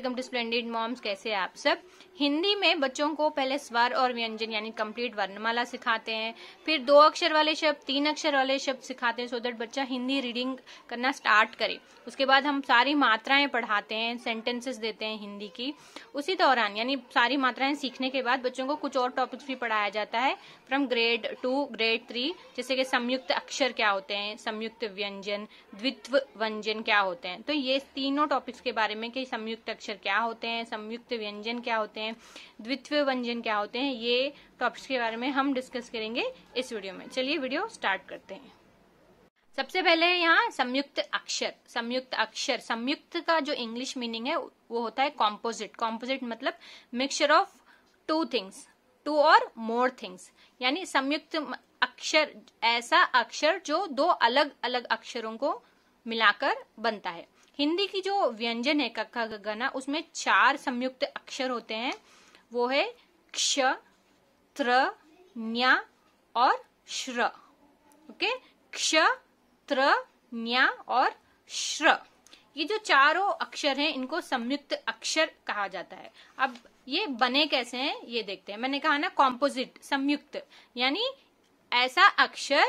Welcome to splendid moms कैसे हैं आप सब हिंदी में बच्चों को पहले स्वर और व्यंजन यानी कंप्लीट वर्णमाला सिखाते हैं फिर दो अक्षर वाले शब्द तीन अक्षर वाले शब्द सिखाते हैं सो दैट बच्चा हिंदी रीडिंग करना स्टार्ट करे उसके बाद हम सारी मात्राएं पढ़ाते हैं सेंटेंसेस देते हैं हिंदी की उसी दौरान यानी सारी मात्राएं सीखने के बाद बच्चों को कुछ और टॉपिक्स भी पढ़ाया जाता है from grade two grade three जैसे कि संयुक्त अक्षर क्या होते हैं संयुक्त व्यंजन द्वित्व व्यंजन क्या होते हैं तो ये तीनों टॉपिक्स के बारे में कि संयुक्त अक्षर अक्षर क्या होते हैं संयुक्त व्यंजन क्या होते हैं द्वितीय व्यंजन क्या होते हैं ये टॉपिक्स के बारे में हम डिस्कस करेंगे इस वीडियो में चलिए वीडियो स्टार्ट करते हैं सबसे पहले यहाँ संयुक्त अक्षर संयुक्त अक्षर संयुक्त का जो इंग्लिश मीनिंग है वो होता है कॉम्पोजिट कॉम्पोजिट मतलब mixture of two things two और मोर थिंग्स यानी संयुक्त अक्षर ऐसा अक्षर जो दो अलग अलग अक्षरों को मिलाकर बनता है हिंदी की जो व्यंजन है कक्का गगना उसमें चार संयुक्त अक्षर होते हैं वो है क्ष त्र न्या और श्र ओके क्ष त्र न्या और श्र ये जो चारों अक्षर हैं इनको संयुक्त अक्षर कहा जाता है अब ये बने कैसे हैं ये देखते हैं मैंने कहा ना कॉम्पोजिट संयुक्त यानी ऐसा अक्षर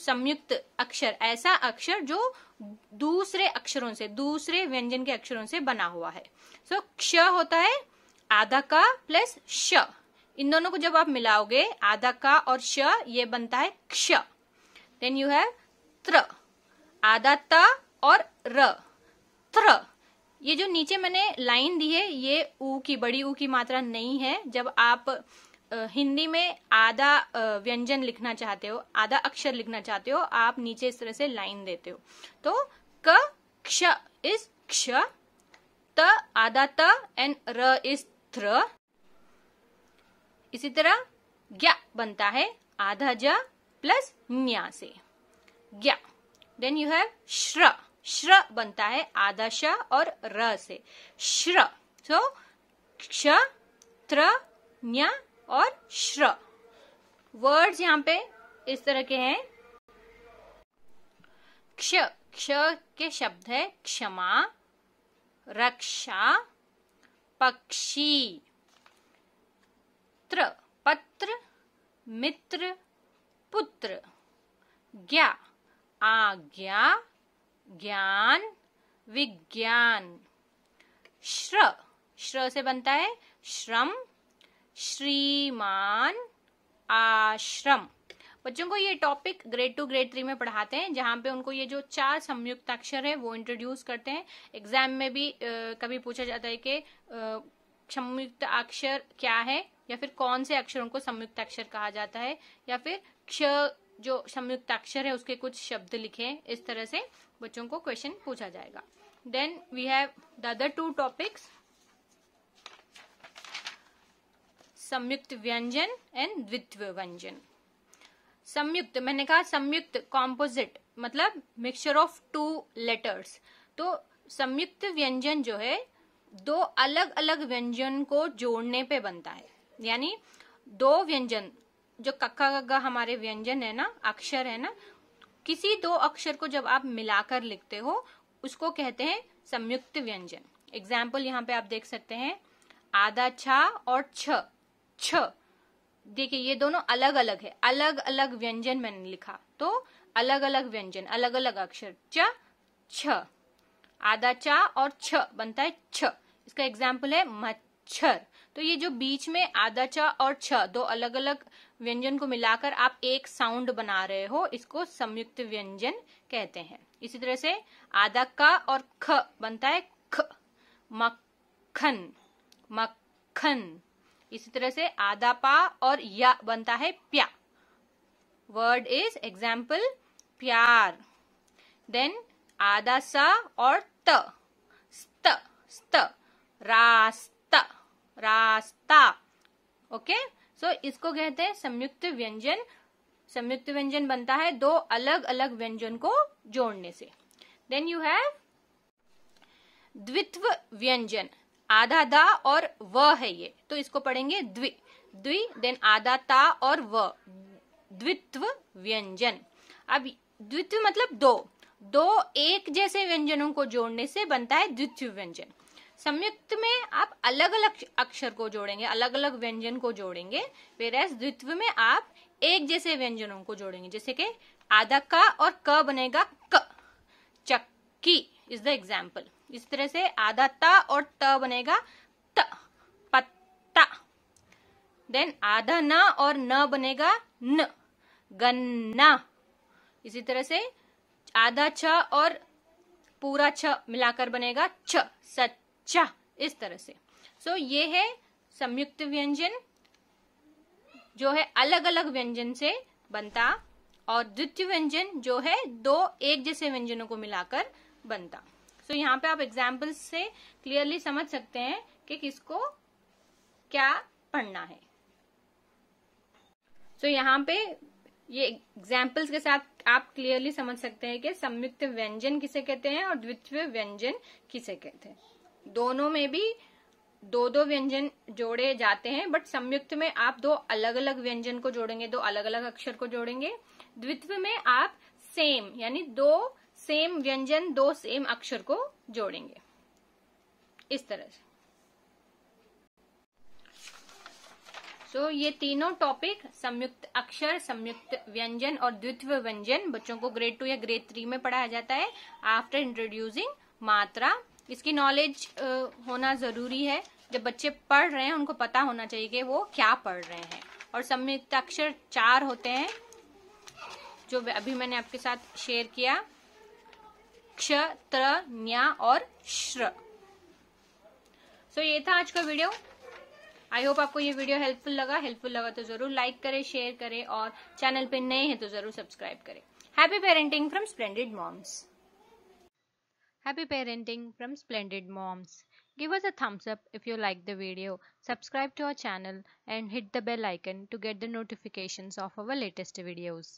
संयुक्त अक्षर ऐसा अक्षर जो दूसरे अक्षरों से दूसरे व्यंजन के अक्षरों से बना हुआ है सो so, क्ष होता है आधा का प्लस श इन दोनों को जब आप मिलाओगे आधा का और श ये बनता है क्ष देन यू हैव त्र आधा त और र त्र ये जो नीचे मैंने लाइन दी है ये ऊ की बड़ी ऊ की मात्रा नहीं है जब आप हिंदी में आधा व्यंजन लिखना चाहते हो आधा अक्षर लिखना चाहते हो आप नीचे इस तरह से लाइन देते हो तो क क्ष इज क्ष त आधा त एंड र इज थ्र इसी तरह ज्ञा बनता है आधा ज प्लस न्या से ज्ञा देन यू हैव श्र श्र बनता है आधा श और र से श्र सो क्ष त्र न्या और श्र वर्ड्स यहाँ पे इस तरह के हैं क्ष क्ष के शब्द है क्षमा रक्षा पक्षी त्र पत्र मित्र पुत्र ज्ञा आज्ञा ज्ञान विज्ञान श्र श्र से बनता है श्रम श्रीमान आश्रम बच्चों को ये topic grade two grade three में पढ़ाते हैं जहाँ पे उनको ये जो चार संयुक्त अक्षर है वो इंट्रोड्यूस करते हैं एग्जाम में भी आ, कभी पूछा जाता है कि संयुक्त अक्षर क्या है या फिर कौन से अक्षरों को संयुक्त अक्षर कहा जाता है या फिर क्ष जो संयुक्त अक्षर है उसके कुछ शब्द लिखे इस तरह से बच्चों को क्वेश्चन पूछा जाएगा then we have the other two topics संयुक्त व्यंजन एंड द्वित्व व्यंजन संयुक्त मैंने कहा संयुक्त कॉम्पोजिट मतलब मिक्सचर ऑफ टू लेटर्स तो संयुक्त व्यंजन जो है दो अलग अलग व्यंजन को जोड़ने पे बनता है यानी दो व्यंजन जो कक्का कक्का हमारे व्यंजन है ना अक्षर है ना किसी दो अक्षर को जब आप मिलाकर लिखते हो उसको कहते हैं संयुक्त व्यंजन एग्जाम्पल यहाँ पे आप देख सकते हैं आधा छा और छ छ देखिए ये दोनों अलग अलग है अलग अलग व्यंजन मैंने लिखा तो अलग अलग व्यंजन अलग अलग अक्षर च छ आधा चा और छ बनता है छ इसका एग्जाम्पल है मच्छर तो ये जो बीच में आधा चा और छ दो अलग अलग व्यंजन को मिलाकर आप एक साउंड बना रहे हो इसको संयुक्त व्यंजन कहते हैं इसी तरह से आधा का और ख बनता है ख मक्खन मक्खन इसी तरह से आधा पा और या बनता है प्या वर्ड इज एग्जाम्पल प्यार देन आधा स और त स्त स्त रास्त रास्ता ओके सो इसको कहते हैं संयुक्त व्यंजन संयुक्त व्यंजन बनता है दो अलग अलग व्यंजन को जोड़ने से देन यू हैव द्वित्व व्यंजन आधा दा और व है ये तो इसको पढ़ेंगे द्वि द्वि देन आधा ता और व द्वित्व व्यंजन अब द्वित्व मतलब दो दो एक जैसे व्यंजनों को जोड़ने से बनता है द्वित्व व्यंजन संयुक्त में आप अलग अलग अक्षर को जोड़ेंगे अलग अलग व्यंजन को जोड़ेंगे वेरस द्वित्व में आप एक जैसे व्यंजनों को जोड़ेंगे जैसे कि आधा का और क बनेगा क चक्की इज द एग्जाम्पल इस तरह से आधा त और त बनेगा त पत्ता देन आधा न और न बनेगा न गन्ना इसी तरह से आधा छ और पूरा छ मिलाकर बनेगा छ सच्चा इस तरह से सो so, ये है संयुक्त व्यंजन जो है अलग अलग व्यंजन से बनता और द्वितीय व्यंजन जो है दो एक जैसे व्यंजनों को मिलाकर बनता सो so, यहाँ पे आप एग्जाम्पल से क्लियरली समझ सकते हैं कि किसको क्या पढ़ना है सो so, यहाँ पे ये एग्जाम्पल्स के साथ आप क्लियरली समझ सकते हैं कि संयुक्त व्यंजन किसे कहते हैं और द्वितीय व्यंजन किसे कहते हैं दोनों में भी दो दो व्यंजन जोड़े जाते हैं बट संयुक्त में आप दो अलग अलग व्यंजन को जोड़ेंगे दो अलग अलग अक्षर को जोड़ेंगे द्वित्व में आप सेम यानी दो सेम व्यंजन दो सेम अक्षर को जोड़ेंगे इस तरह से सो so, ये तीनों टॉपिक संयुक्त अक्षर संयुक्त व्यंजन और द्वितीय व्यंजन बच्चों को ग्रेड टू या ग्रेड थ्री में पढ़ाया जाता है आफ्टर इंट्रोड्यूसिंग मात्रा इसकी नॉलेज होना जरूरी है जब बच्चे पढ़ रहे हैं उनको पता होना चाहिए कि वो क्या पढ़ रहे हैं और संयुक्त अक्षर चार होते हैं जो अभी मैंने आपके साथ शेयर किया क्ष त्र न्या और श्र सो so, ये था आज का वीडियो आई होप आपको ये वीडियो हेल्पफुल लगा हेल्पफुल लगा तो जरूर लाइक करें शेयर करें और चैनल पे नए हैं तो जरूर सब्सक्राइब करें happy parenting from splendid moms happy parenting from splendid moms Give us a thumbs up if you like the video, subscribe to our channel and hit the bell icon to get the notifications of our latest videos.